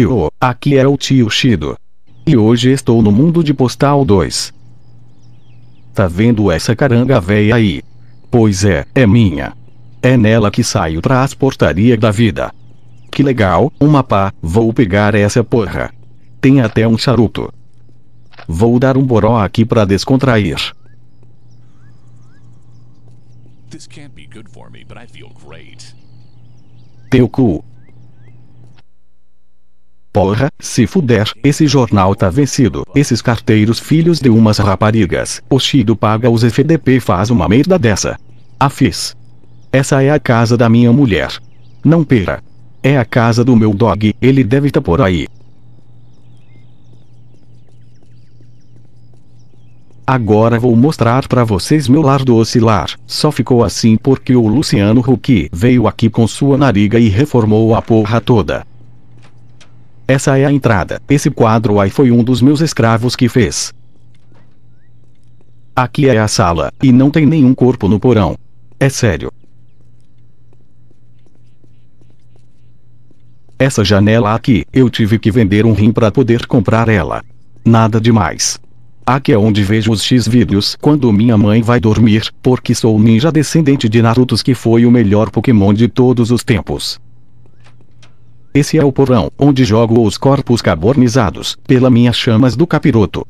Yo, aqui é o tio Shido. E hoje estou no mundo de Postal 2. Tá vendo essa caranga véia aí? Pois é, é minha. É nela que saio pra as portaria da vida. Que legal, uma pá, vou pegar essa porra. Tem até um charuto. Vou dar um boró aqui pra descontrair. Teu cu. Porra, se fuder, esse jornal tá vencido. Esses carteiros filhos de umas raparigas. O Chido paga os FDP faz uma merda dessa. A fiz. Essa é a casa da minha mulher. Não pera. É a casa do meu dog, ele deve tá por aí. Agora vou mostrar para vocês meu lar do oscilar. Só ficou assim porque o Luciano Huck veio aqui com sua nariga e reformou a porra toda. Essa é a entrada. Esse quadro aí foi um dos meus escravos que fez. Aqui é a sala, e não tem nenhum corpo no porão. É sério. Essa janela aqui, eu tive que vender um rim para poder comprar ela. Nada demais. Aqui é onde vejo os X-vídeos quando minha mãe vai dormir, porque sou ninja descendente de Naruto que foi o melhor Pokémon de todos os tempos. Esse é o porão onde jogo os corpos carbonizados pelas minhas chamas do capiroto.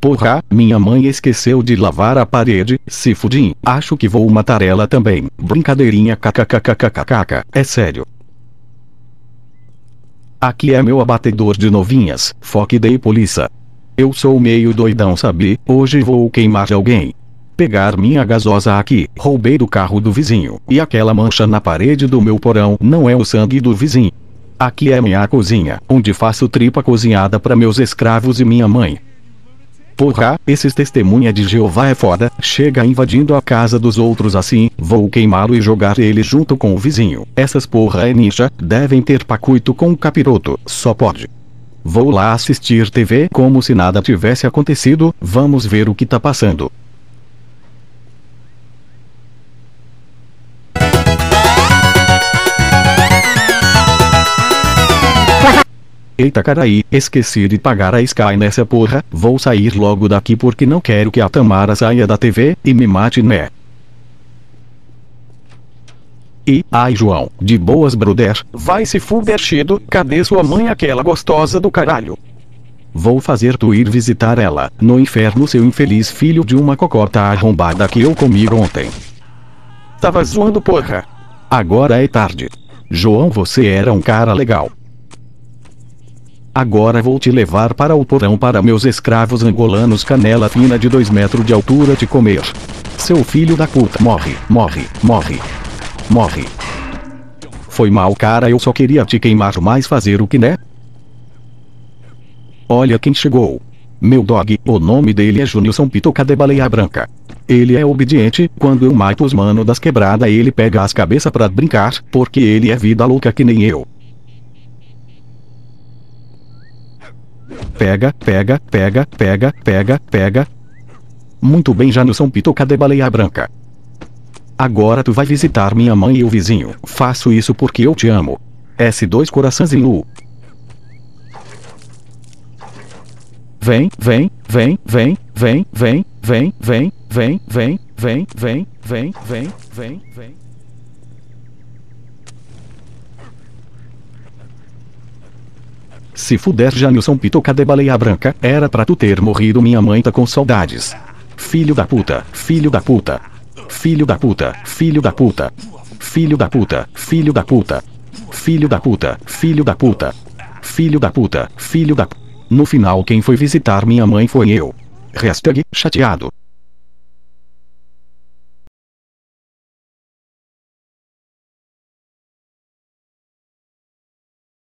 Porra, minha mãe esqueceu de lavar a parede, se fudim, acho que vou matar ela também. Brincadeirinha kkkkkkk, é sério. Aqui é meu abatedor de novinhas, foque dei polícia. Eu sou meio doidão sabe, hoje vou queimar alguém pegar minha gasosa aqui, roubei do carro do vizinho, e aquela mancha na parede do meu porão não é o sangue do vizinho. Aqui é minha cozinha, onde faço tripa cozinhada para meus escravos e minha mãe. Porra, esses testemunha de Jeová é foda, chega invadindo a casa dos outros assim, vou queimá-lo e jogar ele junto com o vizinho. Essas porra é ninja, devem ter pacuito com o capiroto, só pode. Vou lá assistir TV como se nada tivesse acontecido, vamos ver o que tá passando. Eita carai, esqueci de pagar a Sky nessa porra, vou sair logo daqui porque não quero que a Tamara saia da TV, e me mate né. E, ai João, de boas brother, vai se fuder chido, cadê sua mãe aquela gostosa do caralho? Vou fazer tu ir visitar ela, no inferno seu infeliz filho de uma cocota arrombada que eu comi ontem. Tava zoando porra. Agora é tarde. João você era um cara legal. Agora vou te levar para o porão para meus escravos angolanos canela fina de 2 metros de altura te comer. Seu filho da puta morre, morre, morre. Morre. Foi mal cara eu só queria te queimar mas fazer o que né? Olha quem chegou. Meu dog, o nome dele é Junilson Pitoca de Baleia Branca. Ele é obediente, quando eu mato os mano das quebrada ele pega as cabeça pra brincar, porque ele é vida louca que nem eu. Pega, pega, pega, pega, pega, pega. Muito bem, já no Pito, cadê baleia branca. Agora tu vai visitar minha mãe e o vizinho. Faço isso porque eu te amo. S2 coraçãozinho. Vem, vem, vem, vem, vem, vem, vem, vem, vem, vem, vem, vem, vem, vem, vem, vem. Se fuder Janilson Pitocada baleia branca, era pra tu ter morrido minha mãe tá com saudades. Filho da puta, filho da puta. Filho da puta, filho da puta. Filho da puta, filho da puta. Filho da puta, filho da puta. Filho da puta, filho da... No final quem foi visitar minha mãe foi eu. Hashtag, chateado.